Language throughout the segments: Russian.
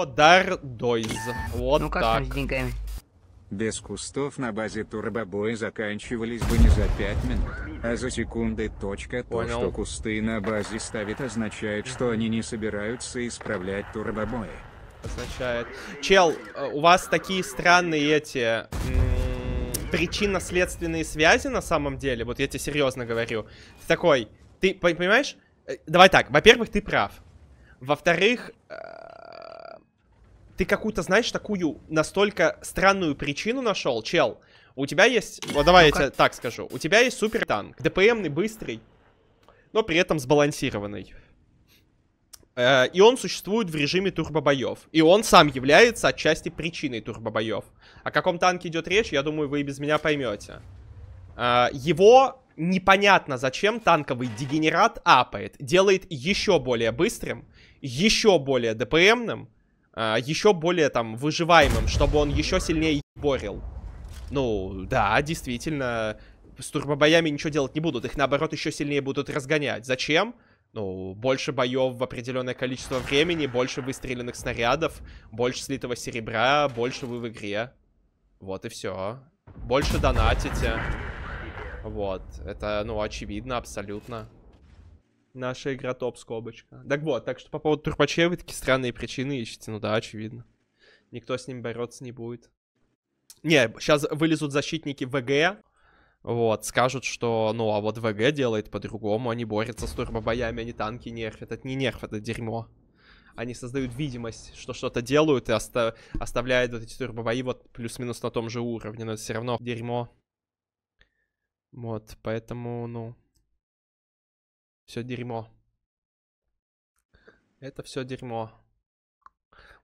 Одардойз. Вот ну, как так. с деньгами? Без кустов на базе турбобоя заканчивались бы не за 5 минут, а за секунды. Точка. То, что кусты на базе ставит, означает, что они не собираются исправлять турбобои. Означает. Чел, э, у вас такие странные эти причинно-следственные связи на самом деле, вот я тебе серьезно говорю. Ты такой, ты понимаешь? Э, давай так, во-первых, ты прав. Во-вторых, э, ты какую-то, знаешь, такую настолько странную причину нашел, чел. У тебя есть, вот давай ну я тебе так скажу, у тебя есть супер танк, ДПМный, быстрый, но при этом сбалансированный. Э, и он существует в режиме турбобоев. И он сам является отчасти причиной турбобоев. О каком танке идет речь, я думаю, вы и без меня поймете. Э, его непонятно зачем танковый дегенерат апает. Делает еще более быстрым, еще более ДПМным, э, а, еще более там выживаемым, чтобы он еще сильнее борил. Ну, да, действительно, с турбобоями ничего делать не будут. Их, наоборот, еще сильнее будут разгонять. Зачем? Ну, больше боев в определенное количество времени, больше выстреленных снарядов, больше слитого серебра, больше вы в игре. Вот и все. Больше донатите. Вот. Это, ну, очевидно абсолютно. Наша игра топ, скобочка. Так вот, так что по поводу Турпачева вы такие странные причины ищете. Ну да, очевидно. Никто с ним бороться не будет. Не, сейчас вылезут защитники ВГ, вот, скажут, что, ну, а вот ВГ делает по-другому, они борются с турбобоями, они танки нерфят, это не нерф, это дерьмо. Они создают видимость, что что-то делают и оста оставляют вот эти турбобои вот плюс-минус на том же уровне, но это все равно дерьмо. Вот, поэтому, ну, все дерьмо. Это все дерьмо.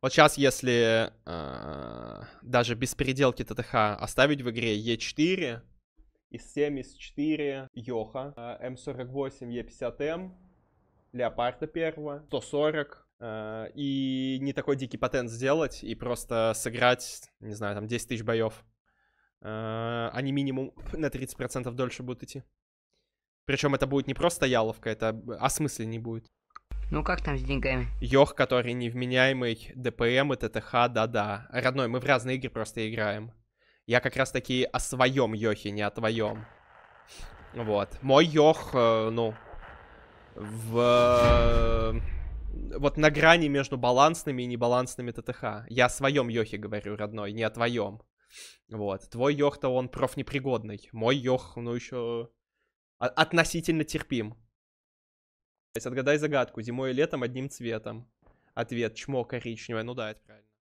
Вот сейчас, если э, даже без переделки ТТХ оставить в игре Е4, из 7 из 4 Йоха, э, М48, Е50М, Леопарда 1, 140, э, и не такой дикий патент сделать, и просто сыграть, не знаю, там 10 тысяч боев. Э, они минимум на 30% дольше будут идти. Причем это будет не просто яловка, это осмысленней а будет. Ну как там с деньгами? Йох, который невменяемый, ДПМ и ТТХ, да-да. Родной, мы в разные игры просто играем. Я как раз таки о своем Йохе, не о твоем. Вот. Мой Йох, э, ну, в... Э, вот на грани между балансными и небалансными ТТХ. Я о своем Йохе говорю, родной, не о твоем. Вот. Твой Йох-то он профнепригодный. Мой Йох, ну, еще а, относительно терпим. Отгадай загадку. Зимой и летом одним цветом. Ответ. Чмо коричневое. Ну да, это правильно.